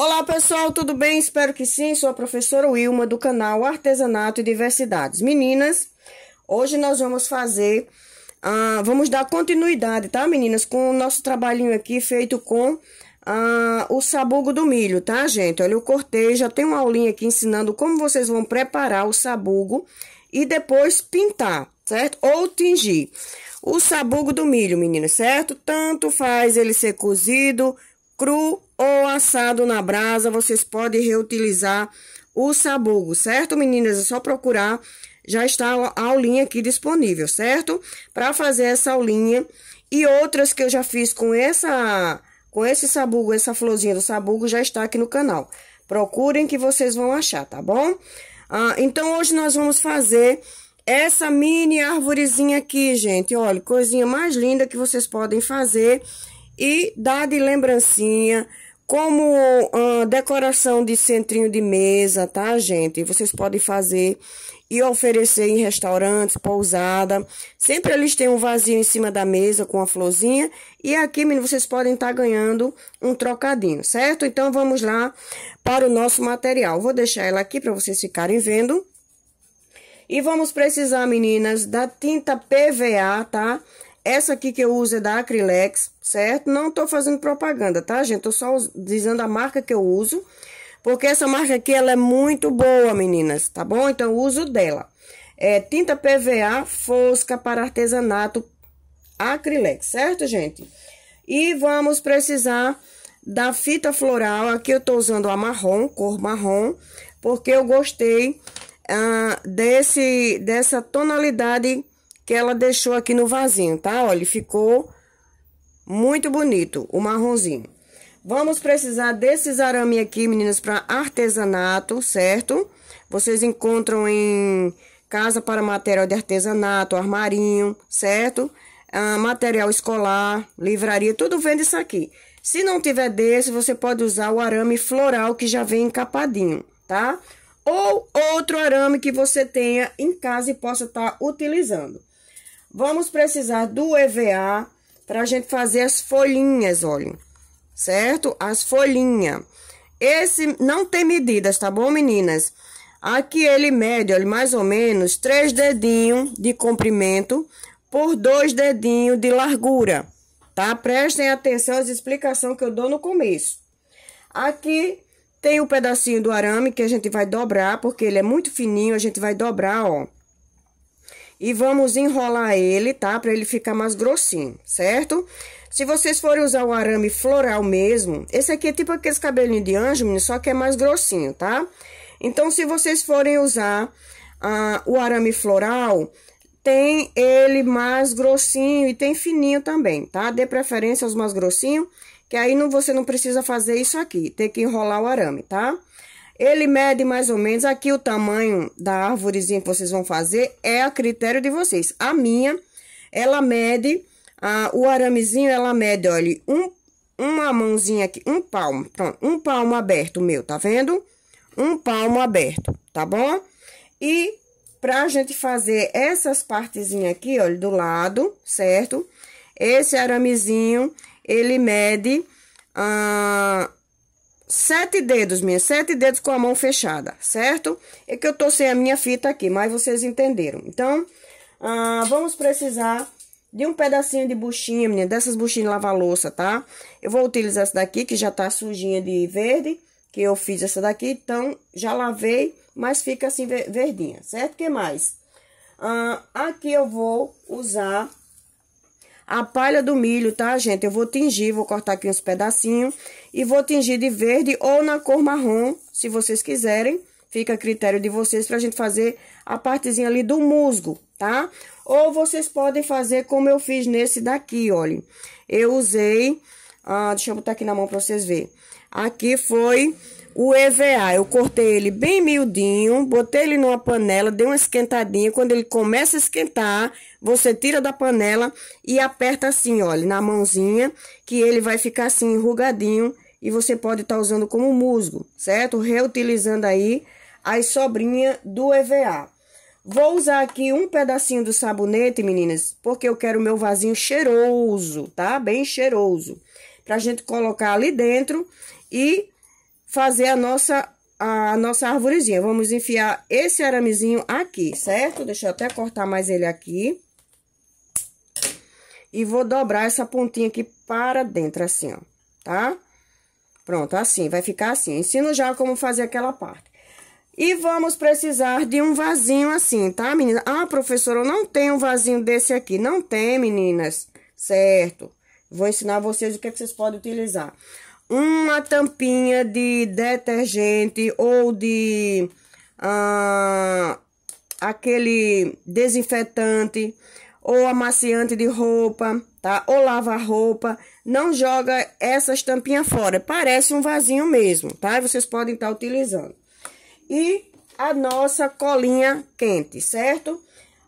Olá pessoal, tudo bem? Espero que sim. Sou a professora Wilma do canal Artesanato e Diversidades. Meninas, hoje nós vamos fazer, ah, vamos dar continuidade, tá meninas? Com o nosso trabalhinho aqui feito com ah, o sabugo do milho, tá gente? Olha, eu cortei, já tem uma aulinha aqui ensinando como vocês vão preparar o sabugo e depois pintar, certo? Ou tingir. O sabugo do milho, meninas, certo? Tanto faz ele ser cozido, cru ou assado na brasa, vocês podem reutilizar o sabugo, certo, meninas? É só procurar, já está a aulinha aqui disponível, certo? Para fazer essa aulinha e outras que eu já fiz com essa com esse sabugo, essa florzinha do sabugo já está aqui no canal. Procurem que vocês vão achar, tá bom? Ah, então, hoje nós vamos fazer essa mini arvorezinha aqui, gente. Olha, coisinha mais linda que vocês podem fazer e dar de lembrancinha, como ah, decoração de centrinho de mesa, tá, gente? Vocês podem fazer e oferecer em restaurantes, pousada. Sempre eles têm um vazio em cima da mesa com a florzinha. E aqui, menino, vocês podem estar tá ganhando um trocadinho, certo? Então, vamos lá para o nosso material. Vou deixar ela aqui para vocês ficarem vendo. E vamos precisar, meninas, da tinta PVA, tá? Tá? Essa aqui que eu uso é da Acrylex, certo? Não tô fazendo propaganda, tá, gente? Tô só dizendo a marca que eu uso, porque essa marca aqui, ela é muito boa, meninas, tá bom? Então, eu uso dela. É tinta PVA fosca para artesanato Acrylex, certo, gente? E vamos precisar da fita floral, aqui eu tô usando a marrom, cor marrom, porque eu gostei ah, desse, dessa tonalidade que ela deixou aqui no vasinho, tá? Olha, ficou muito bonito o marronzinho. Vamos precisar desses arame aqui, meninas, para artesanato, certo? Vocês encontram em casa para material de artesanato, armarinho, certo? Ah, material escolar, livraria, tudo vende isso aqui. Se não tiver desse, você pode usar o arame floral que já vem encapadinho, tá? Ou outro arame que você tenha em casa e possa estar tá utilizando. Vamos precisar do EVA para a gente fazer as folhinhas, olhem. Certo? As folhinhas. Esse não tem medidas, tá bom, meninas? Aqui ele mede, olha, mais ou menos três dedinhos de comprimento por dois dedinhos de largura, tá? Prestem atenção às explicações que eu dou no começo. Aqui tem o um pedacinho do arame que a gente vai dobrar, porque ele é muito fininho, a gente vai dobrar, ó e vamos enrolar ele, tá? Para ele ficar mais grossinho, certo? Se vocês forem usar o arame floral mesmo, esse aqui é tipo aqueles cabelinhos de anjo, menino, só que é mais grossinho, tá? Então, se vocês forem usar ah, o arame floral, tem ele mais grossinho e tem fininho também, tá? Dê preferência aos mais grossinhos, que aí não, você não precisa fazer isso aqui, tem que enrolar o arame, tá? Ele mede mais ou menos aqui o tamanho da árvorezinha que vocês vão fazer, é a critério de vocês. A minha, ela mede, a, o aramezinho, ela mede, olha, um, uma mãozinha aqui, um palmo, pronto, um palmo aberto meu, tá vendo? Um palmo aberto, tá bom? E pra gente fazer essas partezinhas aqui, olha, do lado, certo? Esse aramezinho, ele mede... Ah, sete dedos, minha, sete dedos com a mão fechada, certo? É que eu tô sem a minha fita aqui, mas vocês entenderam. Então, ah, vamos precisar de um pedacinho de buchinha, minha dessas buchinhas de lavar louça, tá? Eu vou utilizar essa daqui, que já tá sujinha de verde, que eu fiz essa daqui, então, já lavei, mas fica assim verdinha, certo? O que mais? Ah, aqui eu vou usar a palha do milho, tá, gente? Eu vou tingir, vou cortar aqui uns pedacinhos e vou tingir de verde ou na cor marrom, se vocês quiserem. Fica a critério de vocês pra gente fazer a partezinha ali do musgo, tá? Ou vocês podem fazer como eu fiz nesse daqui, olha. Eu usei... Ah, deixa eu botar aqui na mão pra vocês verem. Aqui foi o EVA, eu cortei ele bem miudinho, botei ele numa panela, dei uma esquentadinha. Quando ele começa a esquentar, você tira da panela e aperta assim, olha, na mãozinha, que ele vai ficar assim enrugadinho e você pode estar tá usando como musgo, certo? Reutilizando aí as sobrinhas do EVA. Vou usar aqui um pedacinho do sabonete, meninas, porque eu quero o meu vasinho cheiroso, tá? Bem cheiroso. Pra gente colocar ali dentro e fazer a nossa, a nossa arvorezinha. Vamos enfiar esse aramezinho aqui, certo? Deixa eu até cortar mais ele aqui. E vou dobrar essa pontinha aqui para dentro, assim, ó, tá? Pronto, assim, vai ficar assim. Ensino já como fazer aquela parte. E vamos precisar de um vasinho assim, tá, menina? Ah, professora, eu não tenho um vasinho desse aqui. Não tem, meninas. Certo. Vou ensinar vocês o que, é que vocês podem utilizar uma tampinha de detergente ou de ah, aquele desinfetante ou amaciante de roupa, tá? Ou lava-roupa. Não joga essas tampinhas fora. Parece um vasinho mesmo, tá? Vocês podem estar tá utilizando. E a nossa colinha quente, certo?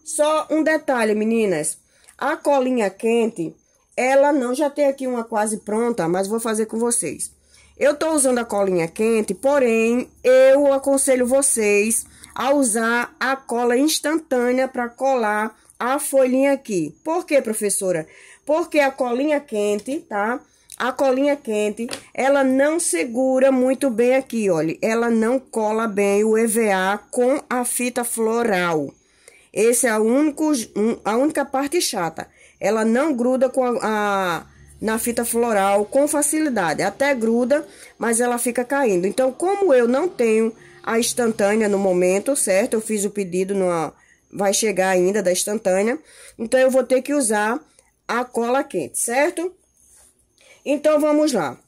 Só um detalhe, meninas. A colinha quente, ela não, já tem aqui uma quase pronta, mas vou fazer com vocês. Eu tô usando a colinha quente, porém, eu aconselho vocês a usar a cola instantânea para colar a folhinha aqui. Por quê, professora? Porque a colinha quente, tá? A colinha quente, ela não segura muito bem aqui, olha. Ela não cola bem o EVA com a fita floral. Essa é a, único, a única parte chata ela não gruda com a, a, na fita floral com facilidade. Até gruda, mas ela fica caindo. Então, como eu não tenho a instantânea no momento, certo? Eu fiz o pedido, numa, vai chegar ainda da instantânea. Então, eu vou ter que usar a cola quente, certo? Então, vamos lá.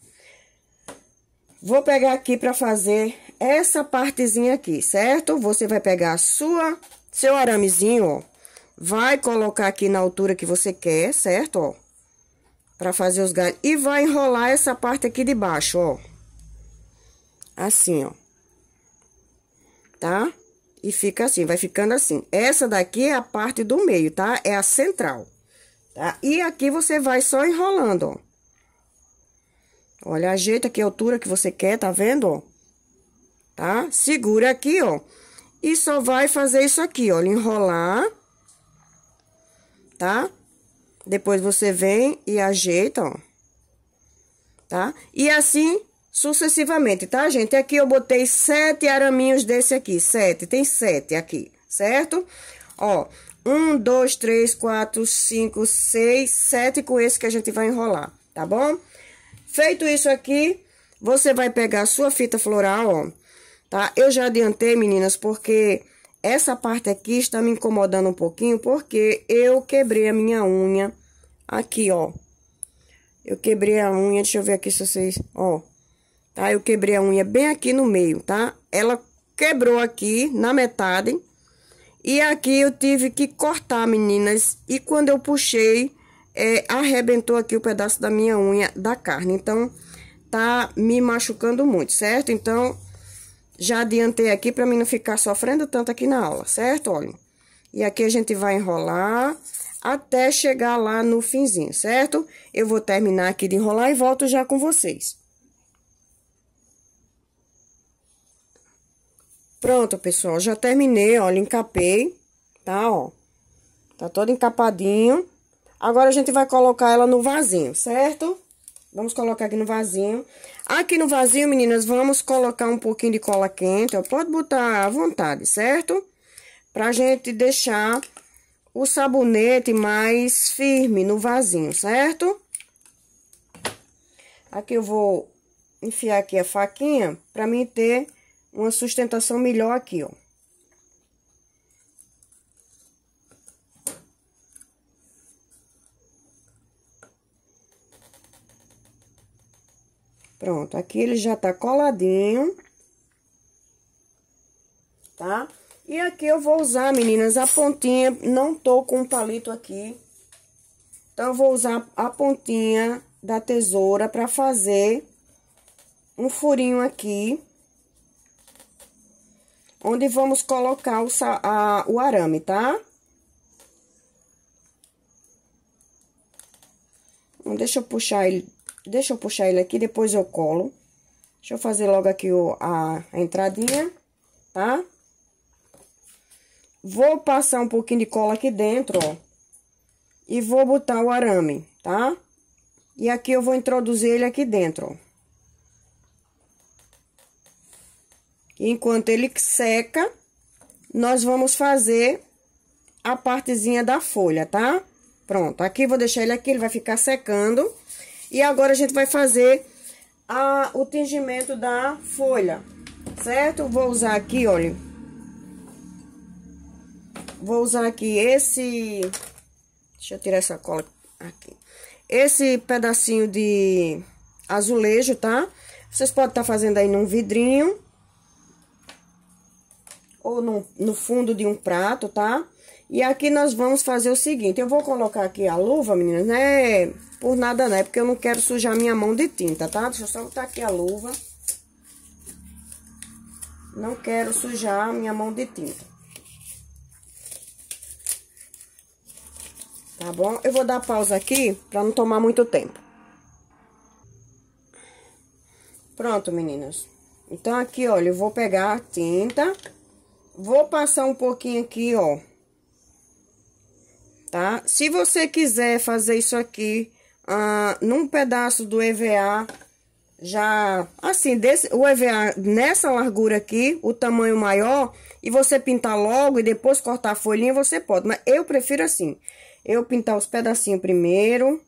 Vou pegar aqui para fazer essa partezinha aqui, certo? Você vai pegar a sua, seu aramezinho, ó Vai colocar aqui na altura que você quer, certo? Ó, pra fazer os galhos. E vai enrolar essa parte aqui de baixo, ó. Assim, ó. Tá? E fica assim, vai ficando assim. Essa daqui é a parte do meio, tá? É a central, tá? E aqui você vai só enrolando, ó. Olha, ajeita aqui a altura que você quer, tá vendo, ó? Tá? Segura aqui, ó. E só vai fazer isso aqui, ó. Enrolar tá? Depois você vem e ajeita, ó. Tá? E assim sucessivamente, tá, gente? Aqui eu botei sete araminhos desse aqui, sete, tem sete aqui, certo? Ó, um, dois, três, quatro, cinco, seis, sete com esse que a gente vai enrolar, tá bom? Feito isso aqui, você vai pegar a sua fita floral, ó, tá? Eu já adiantei, meninas, porque essa parte aqui está me incomodando um pouquinho porque eu quebrei a minha unha aqui, ó. Eu quebrei a unha, deixa eu ver aqui se vocês, ó. Tá, eu quebrei a unha bem aqui no meio, tá? Ela quebrou aqui na metade. E aqui eu tive que cortar, meninas. E quando eu puxei, é, arrebentou aqui o pedaço da minha unha da carne. Então, tá me machucando muito, certo? Então, já adiantei aqui para mim não ficar sofrendo tanto aqui na aula, certo? Olha, e aqui a gente vai enrolar até chegar lá no finzinho, certo? Eu vou terminar aqui de enrolar e volto já com vocês. Pronto, pessoal, já terminei, olha, encapei, tá, ó. Tá todo encapadinho. Agora, a gente vai colocar ela no vasinho, certo? Vamos colocar aqui no vasinho. Aqui no vazio, meninas, vamos colocar um pouquinho de cola quente, ó. Pode botar à vontade, certo? Pra gente deixar o sabonete mais firme no vasinho, certo? Aqui eu vou enfiar aqui a faquinha pra mim ter uma sustentação melhor aqui, ó. Pronto, aqui ele já tá coladinho, tá? E aqui eu vou usar, meninas, a pontinha, não tô com um palito aqui. Então, eu vou usar a pontinha da tesoura pra fazer um furinho aqui. Onde vamos colocar o, a, o arame, tá? Então, deixa eu puxar ele Deixa eu puxar ele aqui, depois eu colo. Deixa eu fazer logo aqui o, a, a entradinha, tá? Vou passar um pouquinho de cola aqui dentro, ó. E vou botar o arame, tá? E aqui eu vou introduzir ele aqui dentro, ó. Enquanto ele seca, nós vamos fazer a partezinha da folha, tá? Pronto, aqui vou deixar ele aqui, ele vai ficar secando. E agora a gente vai fazer a, o tingimento da folha, certo? Vou usar aqui, olha. Vou usar aqui esse... Deixa eu tirar essa cola aqui. Esse pedacinho de azulejo, tá? Vocês podem estar tá fazendo aí num vidrinho. Ou no, no fundo de um prato, tá? E aqui nós vamos fazer o seguinte, eu vou colocar aqui a luva, meninas, né? Por nada, né? Porque eu não quero sujar minha mão de tinta, tá? Deixa eu só botar aqui a luva. Não quero sujar minha mão de tinta. Tá bom? Eu vou dar pausa aqui pra não tomar muito tempo. Pronto, meninas. Então, aqui, olha, eu vou pegar a tinta. Vou passar um pouquinho aqui, ó tá? Se você quiser fazer isso aqui ah, num pedaço do EVA, já assim, desse, o EVA nessa largura aqui, o tamanho maior, e você pintar logo e depois cortar a folhinha, você pode. Mas eu prefiro assim, eu pintar os pedacinhos primeiro,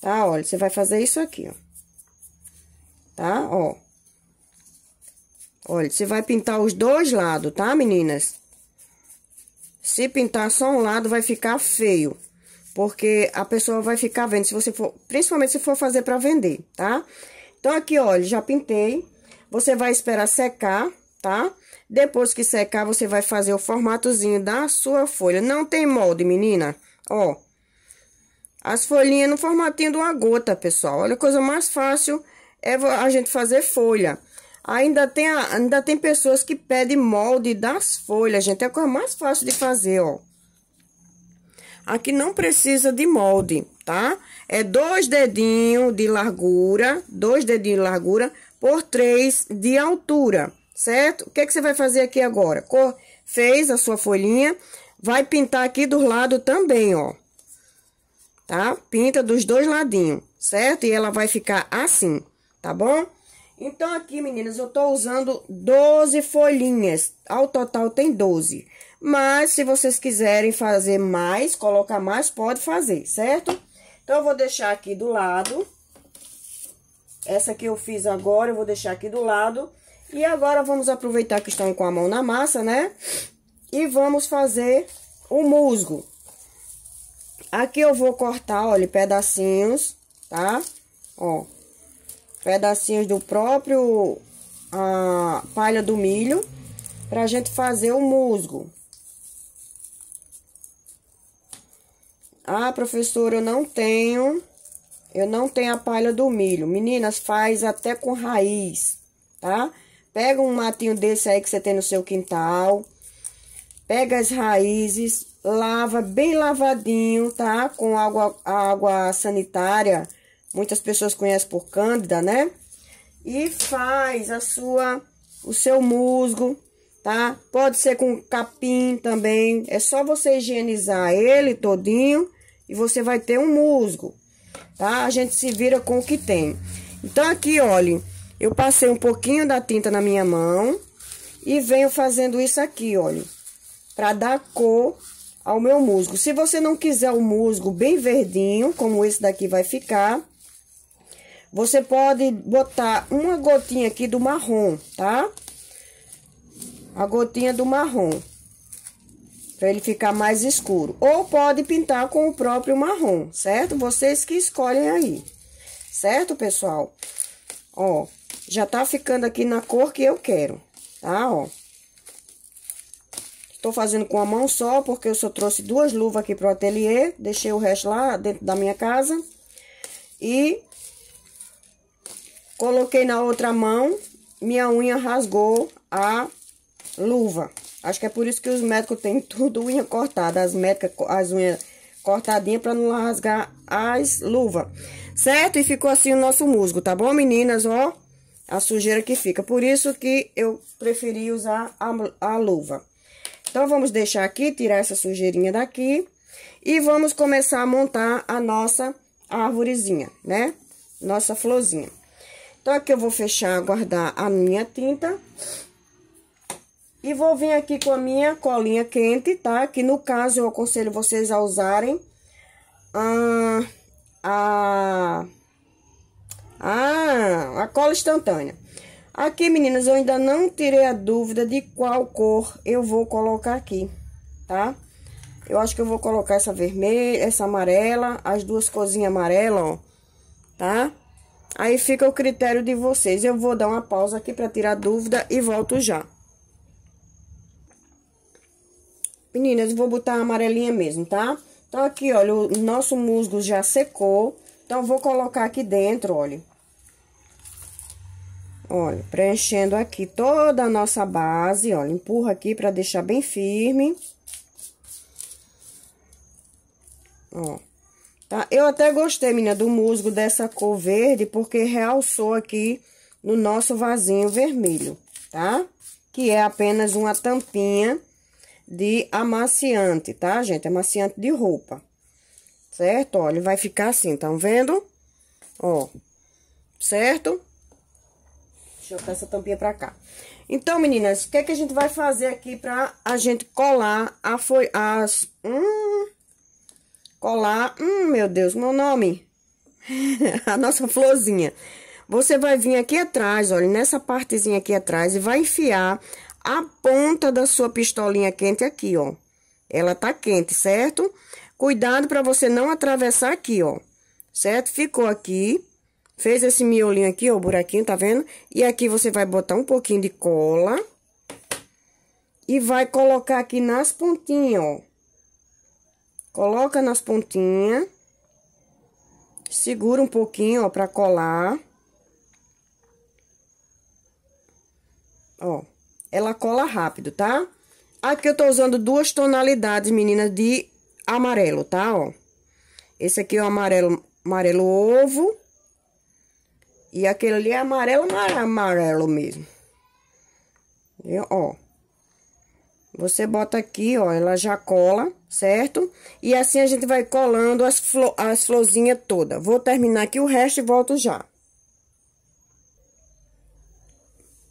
tá? Olha, você vai fazer isso aqui, ó. Tá? Ó. Olha, você vai pintar os dois lados, tá, meninas? Se pintar só um lado, vai ficar feio. Porque a pessoa vai ficar vendo, se você for, principalmente se for fazer para vender, tá? Então, aqui, olha, já pintei. Você vai esperar secar, tá? Depois que secar, você vai fazer o formatozinho da sua folha. Não tem molde, menina. Ó, as folhinhas no formatinho de uma gota, pessoal. Olha, a coisa mais fácil é a gente fazer folha. Ainda tem, ainda tem pessoas que pedem molde das folhas, gente. É a coisa mais fácil de fazer, ó. Aqui não precisa de molde, tá? É dois dedinhos de largura, dois dedinhos de largura por três de altura, certo? O que, é que você vai fazer aqui agora? Cor, fez a sua folhinha, vai pintar aqui do lado também, ó. Tá? Pinta dos dois ladinhos, certo? E ela vai ficar assim, tá bom? Então, aqui, meninas, eu tô usando 12 folhinhas. Ao total tem 12. Mas, se vocês quiserem fazer mais, colocar mais, pode fazer, certo? Então, eu vou deixar aqui do lado. Essa que eu fiz agora, eu vou deixar aqui do lado. E agora, vamos aproveitar que estão com a mão na massa, né? E vamos fazer o musgo. Aqui eu vou cortar, olha, pedacinhos, tá? Ó pedacinhos do próprio a palha do milho para gente fazer o musgo. Ah, professora, eu não tenho, eu não tenho a palha do milho. Meninas, faz até com raiz, tá? Pega um matinho desse aí que você tem no seu quintal, pega as raízes, lava bem lavadinho, tá? Com água, água sanitária, muitas pessoas conhecem por Cândida, né? E faz a sua, o seu musgo, tá? Pode ser com capim também, é só você higienizar ele todinho e você vai ter um musgo, tá? A gente se vira com o que tem. Então aqui, olhem, eu passei um pouquinho da tinta na minha mão e venho fazendo isso aqui, olha, para dar cor ao meu musgo. Se você não quiser o musgo bem verdinho, como esse daqui vai ficar, você pode botar uma gotinha aqui do marrom, tá? A gotinha do marrom. Pra ele ficar mais escuro. Ou pode pintar com o próprio marrom, certo? Vocês que escolhem aí. Certo, pessoal? Ó, já tá ficando aqui na cor que eu quero, tá? Ó. Estou fazendo com a mão só, porque eu só trouxe duas luvas aqui pro ateliê. Deixei o resto lá dentro da minha casa. E Coloquei na outra mão, minha unha rasgou a luva. Acho que é por isso que os médicos têm tudo unha cortada, as médicas, as unhas cortadinhas para não rasgar as luvas. Certo? E ficou assim o nosso musgo, tá bom, meninas? Ó, a sujeira que fica. Por isso que eu preferi usar a, a luva. Então, vamos deixar aqui, tirar essa sujeirinha daqui. E vamos começar a montar a nossa árvorezinha, né? Nossa florzinha. Então, aqui eu vou fechar, guardar a minha tinta. E vou vir aqui com a minha colinha quente, tá? Que no caso, eu aconselho vocês a usarem ah, a... a, ah, a, a cola instantânea. Aqui, meninas, eu ainda não tirei a dúvida de qual cor eu vou colocar aqui, tá? Eu acho que eu vou colocar essa vermelha, essa amarela, as duas corzinhas amarelas, ó, tá? Aí fica o critério de vocês. Eu vou dar uma pausa aqui para tirar dúvida e volto já. Meninas, vou botar a amarelinha mesmo, tá? Então, aqui, olha, o nosso musgo já secou. Então, vou colocar aqui dentro, olha. Olha, preenchendo aqui toda a nossa base, olha. Empurra aqui para deixar bem firme. Ó tá? Eu até gostei, menina, do musgo dessa cor verde, porque realçou aqui no nosso vasinho vermelho, tá? Que é apenas uma tampinha de amaciante, tá, gente? Amaciante de roupa, certo? Olha, ele vai ficar assim, tá vendo? Ó, certo? Deixa eu colocar essa tampinha pra cá. Então, meninas, o que é que a gente vai fazer aqui pra a gente colar a foi as... Hum, colar. Hum, meu Deus, meu nome. a nossa florzinha. Você vai vir aqui atrás, olha, nessa partezinha aqui atrás e vai enfiar a ponta da sua pistolinha quente aqui, ó. Ela tá quente, certo? Cuidado para você não atravessar aqui, ó. Certo? Ficou aqui. Fez esse miolinho aqui, ó, o buraquinho, tá vendo? E aqui você vai botar um pouquinho de cola. E vai colocar aqui nas pontinhas, ó. Coloca nas pontinhas. Segura um pouquinho, ó, pra colar. Ó, ela cola rápido, tá? Aqui eu tô usando duas tonalidades, meninas, de amarelo, tá? Ó, esse aqui é o amarelo, amarelo ovo. E aquele ali é amarelo, amarelo mesmo. E, ó, você bota aqui, ó, ela já cola, certo? E assim a gente vai colando as, flor, as florzinhas todas. Vou terminar aqui o resto e volto já.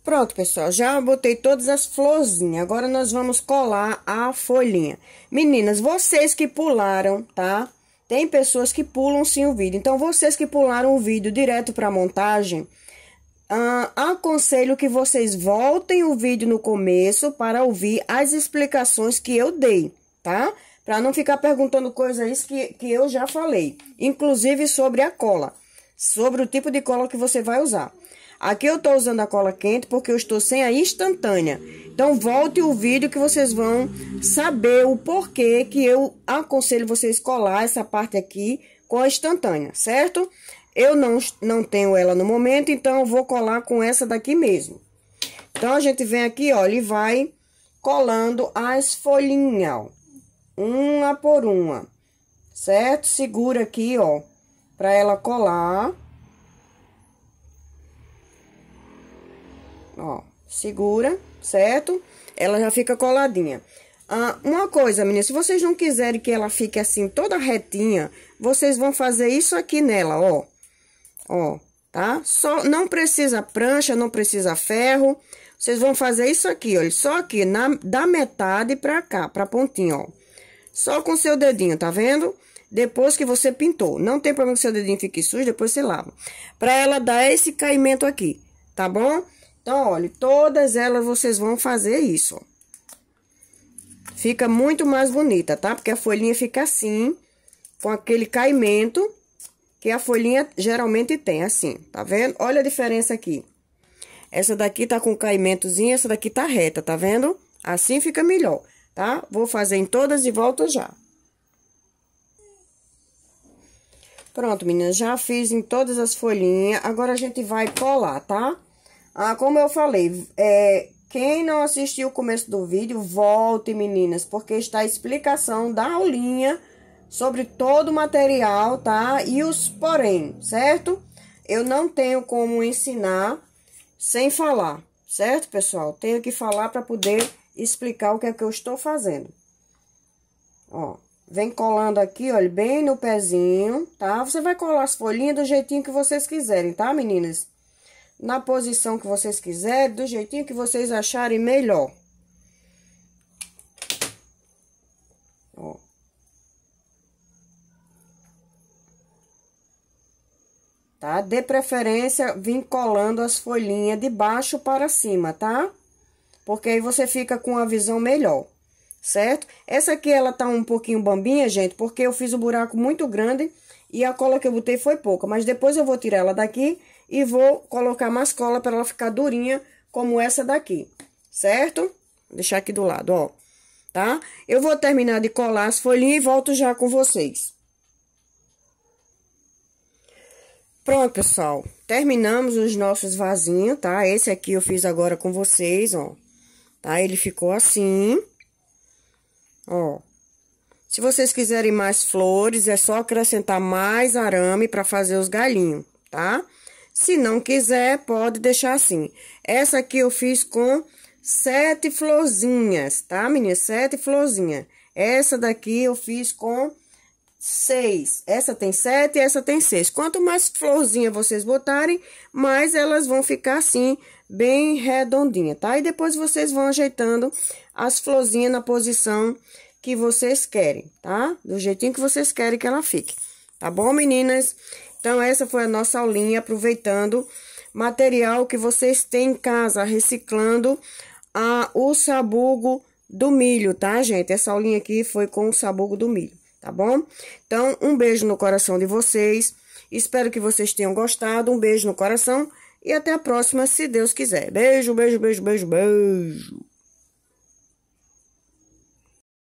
Pronto, pessoal, já botei todas as florzinhas. Agora, nós vamos colar a folhinha. Meninas, vocês que pularam, tá? Tem pessoas que pulam sim o vídeo. Então, vocês que pularam o vídeo direto pra montagem ah, aconselho que vocês voltem o vídeo no começo para ouvir as explicações que eu dei, tá? Para não ficar perguntando coisas que, que eu já falei, inclusive sobre a cola, sobre o tipo de cola que você vai usar. Aqui eu estou usando a cola quente porque eu estou sem a instantânea. Então volte o vídeo que vocês vão saber o porquê que eu aconselho vocês colar essa parte aqui com a instantânea, certo? Eu não, não tenho ela no momento, então eu vou colar com essa daqui mesmo. Então, a gente vem aqui, olha, e vai colando as folhinhas, ó. Uma por uma, certo? Segura aqui, ó, pra ela colar. Ó, segura, certo? Ela já fica coladinha. Ah, uma coisa, meninas, se vocês não quiserem que ela fique assim toda retinha, vocês vão fazer isso aqui nela, ó ó, tá? Só, não precisa prancha, não precisa ferro. Vocês vão fazer isso aqui, olha, só aqui, na, da metade pra cá, pra pontinha, ó. Só com seu dedinho, tá vendo? Depois que você pintou. Não tem problema que seu dedinho fique sujo, depois você lava. Pra ela dar esse caimento aqui, tá bom? Então, olha, todas elas vocês vão fazer isso, ó. Fica muito mais bonita, tá? Porque a folhinha fica assim, com aquele caimento que a folhinha geralmente tem, assim, tá vendo? Olha a diferença aqui. Essa daqui tá com caimentozinho, essa daqui tá reta, tá vendo? Assim fica melhor, tá? Vou fazer em todas e volto já. Pronto, meninas, já fiz em todas as folhinhas. Agora a gente vai colar, tá? Ah, como eu falei, é, quem não assistiu o começo do vídeo, volte, meninas, porque está a explicação da aulinha sobre todo o material, tá? E os porém, certo? Eu não tenho como ensinar sem falar, certo, pessoal? Tenho que falar para poder explicar o que é que eu estou fazendo. Ó, vem colando aqui, olha, bem no pezinho, tá? Você vai colar as folhinhas do jeitinho que vocês quiserem, tá, meninas? Na posição que vocês quiserem, do jeitinho que vocês acharem melhor. tá? De preferência, vim colando as folhinhas de baixo para cima, tá? Porque aí você fica com a visão melhor, certo? Essa aqui, ela tá um pouquinho bambinha, gente, porque eu fiz o um buraco muito grande e a cola que eu botei foi pouca. Mas depois eu vou tirar ela daqui e vou colocar mais cola para ela ficar durinha como essa daqui, certo? Vou deixar aqui do lado, ó, tá? Eu vou terminar de colar as folhinhas e volto já com vocês. Pronto, pessoal. Terminamos os nossos vasinhos, tá? Esse aqui eu fiz agora com vocês, ó. Tá? Ele ficou assim. Ó. Se vocês quiserem mais flores, é só acrescentar mais arame para fazer os galinhos, tá? Se não quiser, pode deixar assim. Essa aqui eu fiz com sete florzinhas, tá, meninas? Sete florzinhas. Essa daqui eu fiz com seis. Essa tem sete e essa tem seis. Quanto mais florzinha vocês botarem, mais elas vão ficar assim, bem redondinha, tá? E depois vocês vão ajeitando as florzinhas na posição que vocês querem, tá? Do jeitinho que vocês querem que ela fique. Tá bom, meninas? Então, essa foi a nossa aulinha, aproveitando material que vocês têm em casa, reciclando a, ah, o sabugo do milho, tá, gente? Essa aulinha aqui foi com o sabugo do milho tá bom? Então, um beijo no coração de vocês. Espero que vocês tenham gostado. Um beijo no coração e até a próxima, se Deus quiser. Beijo, beijo, beijo, beijo, beijo.